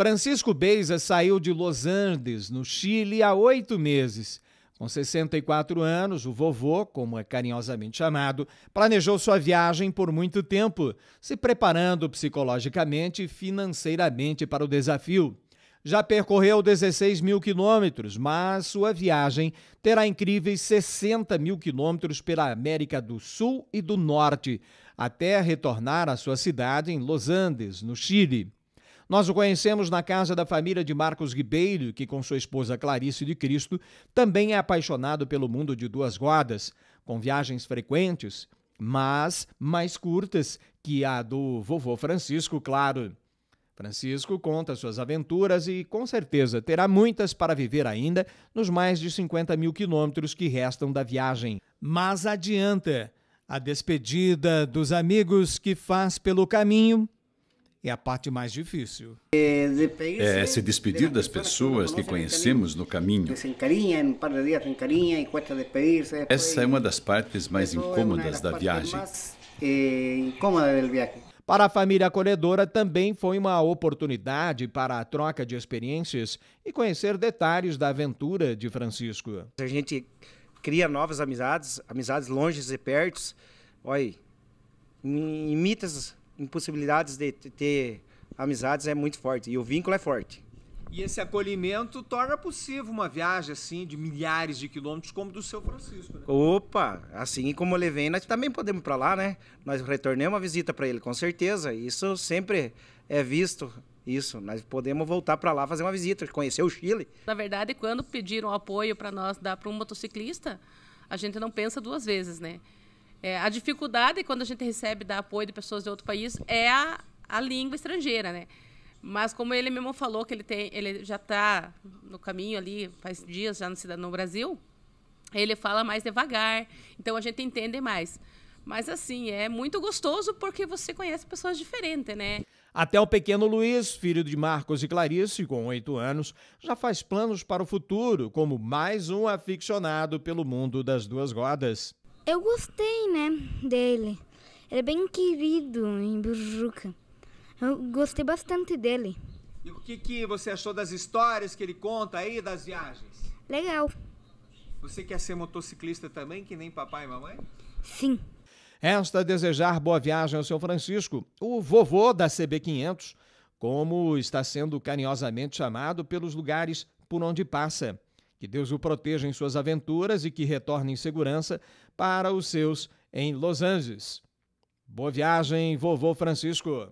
Francisco Beiza saiu de Los Andes, no Chile, há oito meses. Com 64 anos, o vovô, como é carinhosamente chamado, planejou sua viagem por muito tempo, se preparando psicologicamente e financeiramente para o desafio. Já percorreu 16 mil quilômetros, mas sua viagem terá incríveis 60 mil quilômetros pela América do Sul e do Norte, até retornar à sua cidade em Los Andes, no Chile. Nós o conhecemos na casa da família de Marcos Ribeiro, que com sua esposa Clarice de Cristo também é apaixonado pelo mundo de duas rodas, com viagens frequentes, mas mais curtas que a do vovô Francisco, claro. Francisco conta suas aventuras e, com certeza, terá muitas para viver ainda nos mais de 50 mil quilômetros que restam da viagem. Mas adianta a despedida dos amigos que faz pelo caminho é a parte mais difícil. É, é se despedir das pessoas que conhecemos no caminho. Essa é uma das partes mais incômodas da viagem. Eh, para a família acolhedora também foi uma oportunidade para a troca de experiências e conhecer detalhes da aventura de Francisco. A gente cria novas amizades, amizades longe e perto. Olha, imitas impossibilidades de ter amizades é muito forte e o vínculo é forte. E esse acolhimento torna possível uma viagem assim de milhares de quilômetros como do seu Francisco. Né? Opa, assim como ele vem, nós também podemos para lá, né? Nós retornamos uma visita para ele com certeza. Isso sempre é visto. Isso, nós podemos voltar para lá fazer uma visita, conhecer o Chile. Na verdade, quando pediram apoio para nós dar para um motociclista, a gente não pensa duas vezes, né? É, a dificuldade quando a gente recebe da apoio de pessoas de outro país é a, a língua estrangeira, né? Mas como ele mesmo falou que ele tem, ele já está no caminho ali, faz dias já no, no Brasil, ele fala mais devagar, então a gente entende mais. Mas assim, é muito gostoso porque você conhece pessoas diferentes, né? Até o pequeno Luiz, filho de Marcos e Clarice, com oito anos, já faz planos para o futuro, como mais um aficionado pelo mundo das duas rodas. Eu gostei, né, dele. Ele é bem querido em Burjuca. Eu gostei bastante dele. E o que, que você achou das histórias que ele conta aí, das viagens? Legal. Você quer ser motociclista também, que nem papai e mamãe? Sim. Resta desejar boa viagem ao seu Francisco, o vovô da CB500, como está sendo carinhosamente chamado pelos lugares por onde passa. Que Deus o proteja em suas aventuras e que retorne em segurança para os seus em Los Angeles. Boa viagem, vovô Francisco.